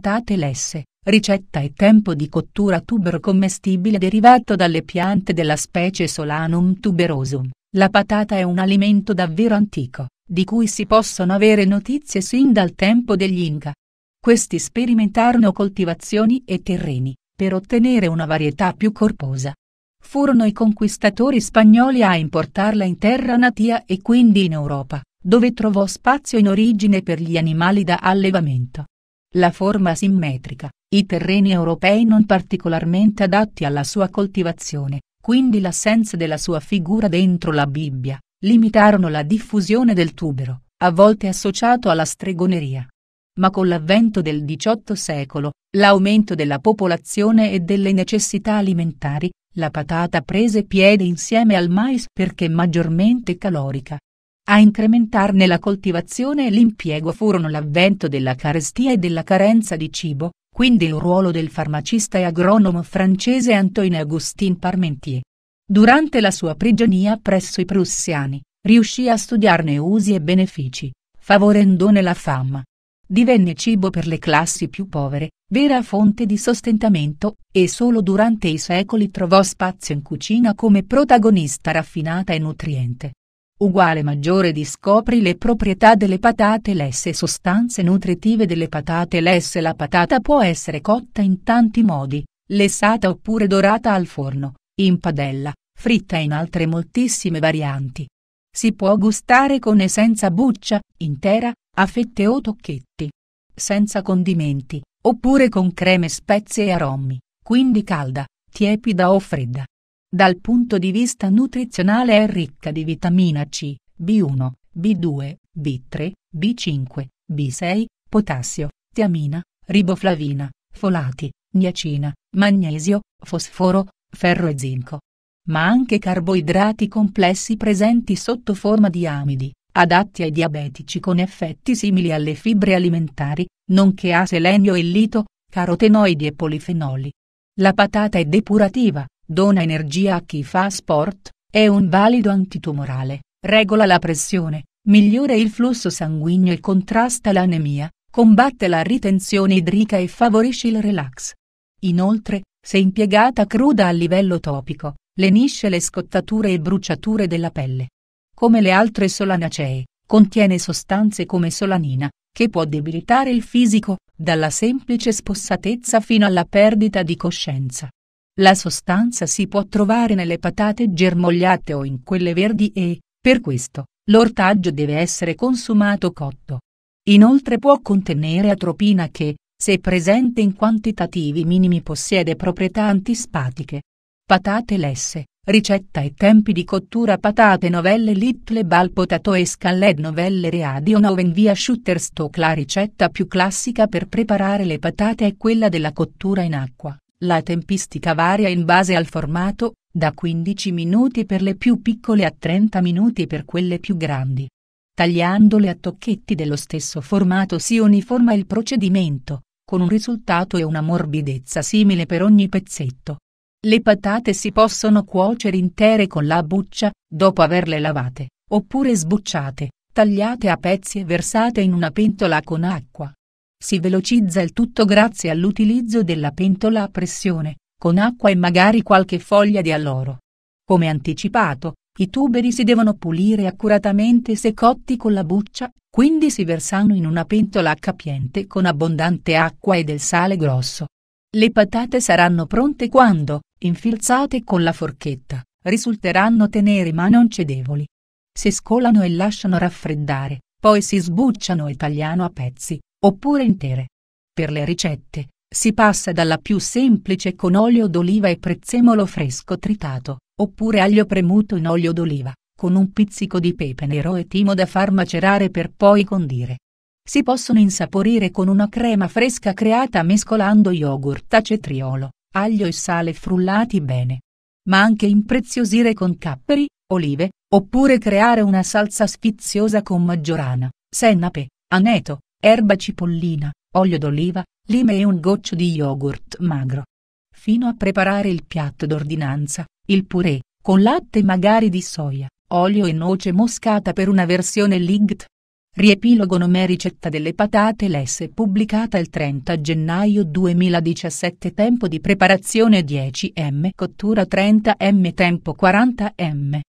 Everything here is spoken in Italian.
patate lesse, ricetta e tempo di cottura tubero commestibile derivato dalle piante della specie Solanum tuberosum. La patata è un alimento davvero antico, di cui si possono avere notizie sin dal tempo degli Inca. Questi sperimentarono coltivazioni e terreni, per ottenere una varietà più corposa. Furono i conquistatori spagnoli a importarla in terra natia e quindi in Europa, dove trovò spazio in origine per gli animali da allevamento. La forma simmetrica, i terreni europei non particolarmente adatti alla sua coltivazione, quindi l'assenza della sua figura dentro la Bibbia, limitarono la diffusione del tubero, a volte associato alla stregoneria. Ma con l'avvento del XVIII secolo, l'aumento della popolazione e delle necessità alimentari, la patata prese piede insieme al mais perché maggiormente calorica, a incrementarne la coltivazione e l'impiego furono l'avvento della carestia e della carenza di cibo, quindi il ruolo del farmacista e agronomo francese Antoine Augustin Parmentier. Durante la sua prigionia presso i prussiani, riuscì a studiarne usi e benefici, favorendone la fama. Divenne cibo per le classi più povere, vera fonte di sostentamento, e solo durante i secoli trovò spazio in cucina come protagonista raffinata e nutriente uguale maggiore di scopri le proprietà delle patate lesse sostanze nutritive delle patate lesse la patata può essere cotta in tanti modi, lessata oppure dorata al forno, in padella, fritta in altre moltissime varianti. Si può gustare con e senza buccia, intera, a fette o tocchetti. Senza condimenti, oppure con creme spezie e aromi, quindi calda, tiepida o fredda. Dal punto di vista nutrizionale è ricca di vitamina C, B1, B2, B3, B5, B6, potassio, tiamina, riboflavina, folati, niacina, magnesio, fosforo, ferro e zinco. Ma anche carboidrati complessi presenti sotto forma di amidi, adatti ai diabetici con effetti simili alle fibre alimentari, nonché a selenio e lito, carotenoidi e polifenoli. La patata è depurativa, dona energia a chi fa sport, è un valido antitumorale, regola la pressione, migliora il flusso sanguigno e contrasta l'anemia, combatte la ritenzione idrica e favorisce il relax. Inoltre, se impiegata cruda a livello topico, lenisce le scottature e bruciature della pelle. Come le altre solanacee, contiene sostanze come solanina, che può debilitare il fisico, dalla semplice spossatezza fino alla perdita di coscienza. La sostanza si può trovare nelle patate germogliate o in quelle verdi e, per questo, l'ortaggio deve essere consumato cotto. Inoltre può contenere atropina che, se presente in quantitativi minimi possiede proprietà antispatiche. Patate lesse, ricetta e tempi di cottura patate novelle little bal potato e scalled novelle readion oven via shooterstock La ricetta più classica per preparare le patate è quella della cottura in acqua. La tempistica varia in base al formato, da 15 minuti per le più piccole a 30 minuti per quelle più grandi. Tagliandole a tocchetti dello stesso formato si uniforma il procedimento, con un risultato e una morbidezza simile per ogni pezzetto. Le patate si possono cuocere intere con la buccia, dopo averle lavate, oppure sbucciate, tagliate a pezzi e versate in una pentola con acqua. Si velocizza il tutto grazie all'utilizzo della pentola a pressione, con acqua e magari qualche foglia di alloro. Come anticipato, i tuberi si devono pulire accuratamente se cotti con la buccia, quindi si versano in una pentola a capiente con abbondante acqua e del sale grosso. Le patate saranno pronte quando, infilzate con la forchetta, risulteranno teneri ma non cedevoli. Si scolano e lasciano raffreddare, poi si sbucciano e tagliano a pezzi, oppure intere. Per le ricette, si passa dalla più semplice con olio d'oliva e prezzemolo fresco tritato, oppure aglio premuto in olio d'oliva, con un pizzico di pepe nero e timo da far macerare per poi condire. Si possono insaporire con una crema fresca creata mescolando yogurt a cetriolo, aglio e sale frullati bene. Ma anche impreziosire con capperi, olive, oppure creare una salsa sfiziosa con maggiorana, sennape, aneto, erba cipollina, olio d'oliva, lime e un goccio di yogurt magro. Fino a preparare il piatto d'ordinanza, il purè, con latte magari di soia, olio e noce moscata per una versione light. Riepilogo Nome ricetta delle patate lesse pubblicata il 30 gennaio 2017 Tempo di preparazione 10 m Cottura 30 m Tempo 40 m